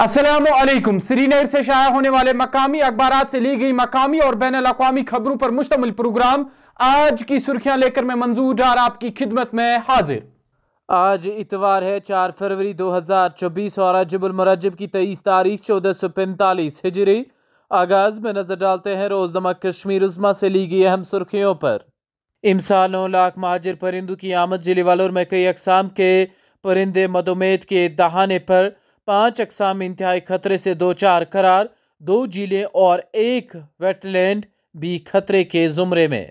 असलम श्रीनगर से शाया होने वाले मकामी अखबार से ली गई मकामी और बैन अवी खबरों पर मुश्तमिल प्रोग्राम आज की सुर्खियां लेकर मैं मंजूर डार आपकी खिदमत में हाजिर आज इतवार है चार फरवरी दो हज़ार चौबीस और रजबुलमरजब की तेईस तारीख चौदह सौ पैंतालीस हिजरी आगाज में नजर डालते हैं रोजनामा कश्मीर उजमा से ली गई अहम सुर्खियों पर इमसान नौ लाख महाजर परिंदों की आमद जिले वालों में कई अकसाम के परिंदे मदोमेद के दहाने पर पांच अकसाम इंतहाई खतरे से दो चार करार दो जिले और एक वेटलैंड भी खतरे के जुमरे में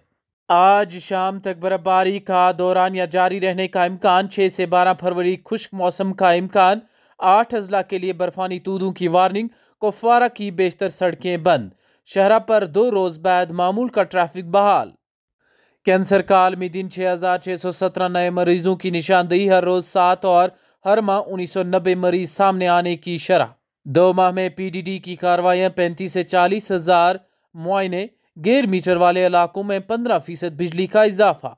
आज शाम तक बर्फबारी का दौरान या जारी रहने का इम्कान छः से बारह फरवरी खुश्क मौसम का इम्कान आठ अजला के लिए बर्फानी तूदों की वार्निंग कुफवारा की बेशतर सड़कें बंद शहरा पर दो रोज़ बाद मामूल का ट्रैफिक बहाल कैंसर का आलमी दिन छः हज़ार छः सौ सत्रह नए मरीजों की निशानदेही हर रोज़ सात और हर माह नब्बे मरीज सामने आने की शरह दो माह में पीडीडी की कार्रवाइयां पैंतीस से चालीस हजार मुआइने गैर मीटर वाले इलाकों में पंद्रह फीसद बिजली का इजाफा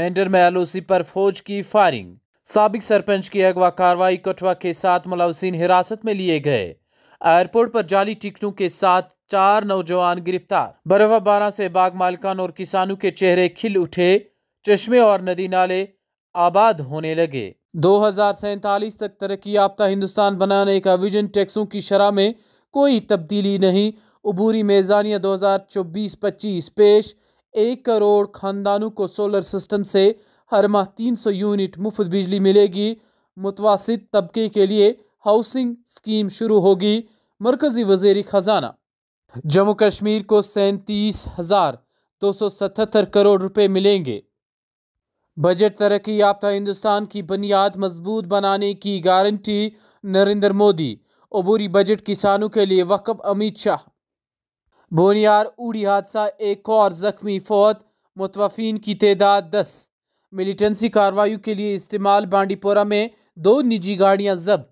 मेंडर में एलओसी पर फौज की फायरिंग सबक सरपंच की अगवा कार्रवाई कठवा के साथ मुलवसिन हिरासत में लिए गए एयरपोर्ट पर जाली टिकटों के साथ चार नौजवान गिरफ्तार बरवा बारह से बाग मालिकान और किसानों के चेहरे खिल उठे चश्मे और नदी नाले आबाद होने लगे दो हज़ार सैंतालीस तक तरक्की याफ्ता हिंदुस्तान बनाने का विजन टैक्सों की शरह में कोई तब्दीली नहीं अबूरी मेज़ानिया दो हज़ार चौबीस पच्चीस पेश एक करोड़ ख़ानदानों को सोलर सिस्टम से हर माह तीन सौ यूनिट मुफ्त बिजली मिलेगी मुतवासित तबके के लिए हाउसिंग स्कीम शुरू होगी मरकज़ी वजेरी ख़जाना जम्मू कश्मीर को सैंतीस हज़ार दो सौ सतहत्तर करोड़ रुपये मिलेंगे बजट तरक्की याफ्ता हिंदुस्तान की बुनियाद मजबूत बनाने की गारंटी नरेंद्र मोदी अबूरी बजट किसानों के लिए वक्फ अमित शाह बोनियार उड़ी हादसा एक और जख्मी फौत मुतवफिन की तदाद दस मिलिटेंसी कार्रवाई के लिए इस्तेमाल बांडीपोरा में दो निजी गाड़ियां जब्त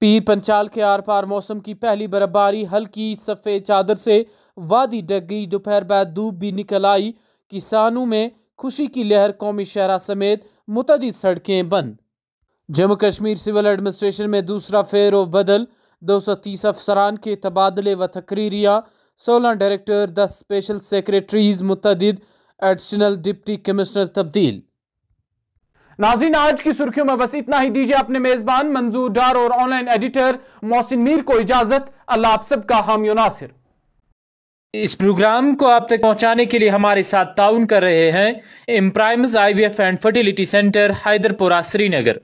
पीर पंचाल के आर पार मौसम की पहली बर्फबारी हल्की सफ़ेद चादर से वादी डग गई दोपहर बाद धूप भी निकल आई किसानों में खुशी की लहर कौमी शहरा समेत मुतद सड़कें बंद जम्मू कश्मीर सिविल एडमिनिस्ट्रेशन में दूसरा फेर व बदल 230 अफसरान के तबादले व तकरीरिया सोलह डायरेक्टर दस स्पेशल सेक्रेटरीज मुतद एडिशनल डिप्टी कमिश्नर तब्दील नाजीन आज की सुर्खियों में बस इतना ही दीजिए अपने मेजबान मंजूर डार और ऑनलाइन एडिटर मोहसिन मीर को इजाजत अल्लाह आप सबका हामियो नासिर इस प्रोग्राम को आप तक पहुंचाने के लिए हमारे साथ ताउन कर रहे हैं इम्प्राइम्स IVF and fertility centre Hyderpora Srinagar